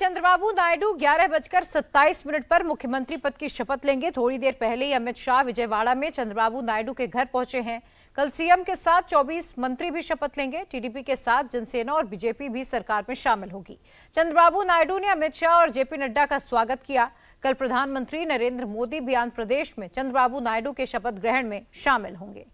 चंद्रबाबू नायडू ग्यारह बजकर सत्ताईस मिनट पर मुख्यमंत्री पद की शपथ लेंगे थोड़ी देर पहले ही अमित शाह विजयवाड़ा में चंद्रबाबू नायडू के घर पहुंचे हैं कल सीएम के साथ 24 मंत्री भी शपथ लेंगे टीडीपी के साथ जनसेना और बीजेपी भी सरकार में शामिल होगी चंद्रबाबू नायडू ने अमित शाह और जेपी नड्डा का स्वागत किया कल प्रधानमंत्री नरेंद्र मोदी भी आंध्र प्रदेश में चंद्रबाबू नायडू के शपथ ग्रहण में शामिल होंगे